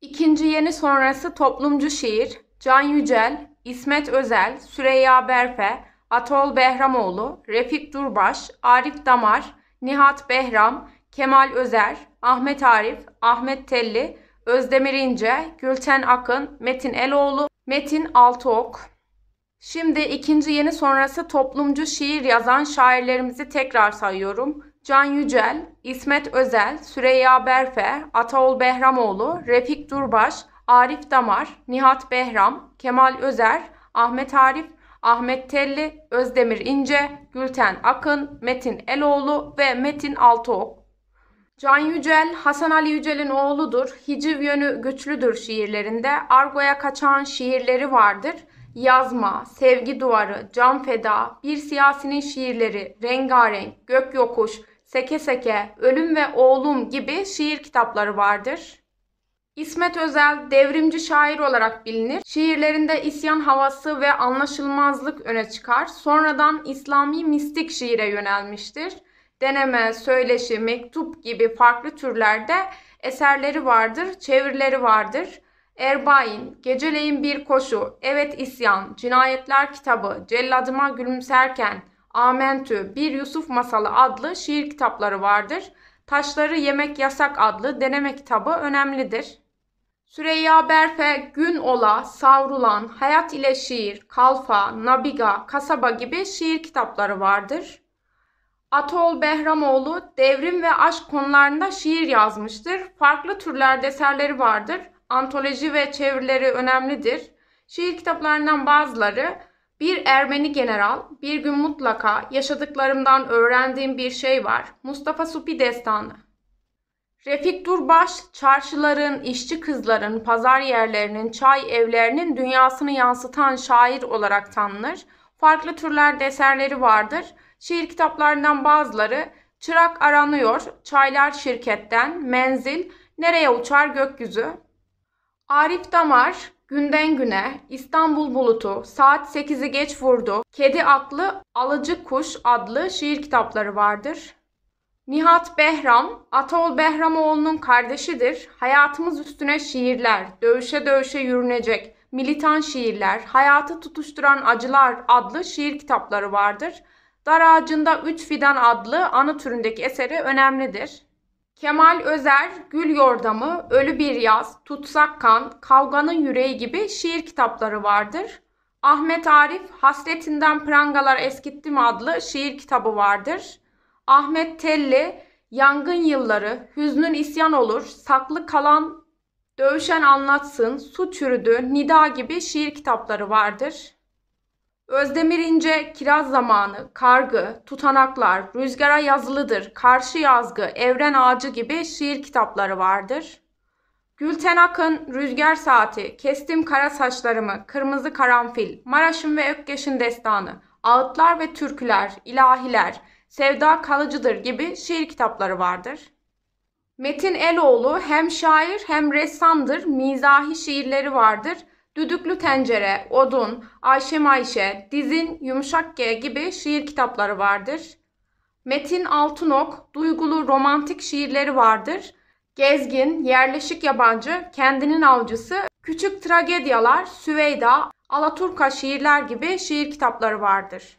İkinci yeni sonrası toplumcu şiir Can Yücel, İsmet Özel, Süreyya Berfe, Atol Behramoğlu, Refik Durbaş, Arif Damar, Nihat Behram, Kemal Özer, Ahmet Arif, Ahmet Telli, Özdemir İnce, Gülten Akın, Metin Eloğlu, Metin Altıok. Şimdi ikinci yeni sonrası toplumcu şiir yazan şairlerimizi tekrar sayıyorum. Can Yücel, İsmet Özel, Süreyya Berfe, Ataol Behramoğlu, Refik Durbaş, Arif Damar, Nihat Behram, Kemal Özer, Ahmet Arif, Ahmet Telli, Özdemir İnce, Gülten Akın, Metin Eloğlu ve Metin Altıok. Can Yücel, Hasan Ali Yücel'in oğludur. Hiciv yönü güçlüdür şiirlerinde. Argo'ya kaçan şiirleri vardır. Yazma, Sevgi Duvarı, Can Feda, Bir Siyasinin Şiirleri, Rengarenk, Gök Yokuş, Seke Seke, Ölüm ve Oğlum gibi şiir kitapları vardır. İsmet Özel devrimci şair olarak bilinir. Şiirlerinde isyan havası ve anlaşılmazlık öne çıkar. Sonradan İslami mistik şiire yönelmiştir. Deneme, söyleşi, mektup gibi farklı türlerde eserleri vardır, çevirileri vardır. Erbain, Geceleyin Bir Koşu, Evet İsyan, Cinayetler Kitabı, Celladıma Gülümserken, Amentü, Bir Yusuf Masalı adlı şiir kitapları vardır. Taşları Yemek Yasak adlı deneme kitabı önemlidir. Süreyya Berfe, Gün Ola, Savrulan, Hayat ile Şiir, Kalfa, Nabiga, Kasaba gibi şiir kitapları vardır. Atol Behramoğlu devrim ve aşk konularında şiir yazmıştır. Farklı türlerde eserleri vardır. Antoloji ve çevirileri önemlidir. Şiir kitaplarından bazıları bir Ermeni general, bir gün mutlaka yaşadıklarımdan öğrendiğim bir şey var. Mustafa Supi Destanı. Refik Durbaş, çarşıların, işçi kızların, pazar yerlerinin, çay evlerinin dünyasını yansıtan şair olarak tanınır. Farklı türler eserleri vardır. Şiir kitaplarından bazıları Çırak Aranıyor, Çaylar Şirketten, Menzil, Nereye Uçar Gökyüzü, Arif Damar, günden güne İstanbul Bulutu, Saat 8'i geç vurdu, Kedi Aklı, Alıcı Kuş adlı şiir kitapları vardır. Nihat Behram, Atol Behramoğlu'nun kardeşidir. Hayatımız üstüne şiirler, dövüşe dövüşe yürünecek, militan şiirler, hayatı tutuşturan acılar adlı şiir kitapları vardır. Dar Ağacında Üç Fidan adlı anı türündeki eseri önemlidir. Kemal Özer, Gül Yordamı, Ölü Bir Yaz, Tutsak Kan, Kavganın Yüreği gibi şiir kitapları vardır. Ahmet Arif, Hasretinden Prangalar Eskittim adlı şiir kitabı vardır. Ahmet Telli, Yangın Yılları, Hüznün İsyan Olur, Saklı Kalan, Dövüşen Anlatsın, Su Çürüdü, Nida gibi şiir kitapları vardır. Özdemir İnce, kiraz zamanı, kargı, tutanaklar, rüzgara yazılıdır, karşı yazgı, evren ağacı gibi şiir kitapları vardır. Gülten Akın, Rüzgar Saati, Kestim Kara Saçlarımı, Kırmızı Karanfil, Maraş'ın ve Ökkeş'in Destanı, Ağıtlar ve Türküler, İlahiler, Sevda Kalıcıdır gibi şiir kitapları vardır. Metin Eloğlu hem şair hem ressamdır, mizahi şiirleri vardır. Düdüklü Tencere, Odun, Ayşe Mayşe, Dizin Yumuşak G gibi şiir kitapları vardır. Metin Altunok duygulu romantik şiirleri vardır. Gezgin, yerleşik yabancı, kendinin avcısı, küçük tragedyalar, Süveyda, Alaturka şiirler gibi şiir kitapları vardır.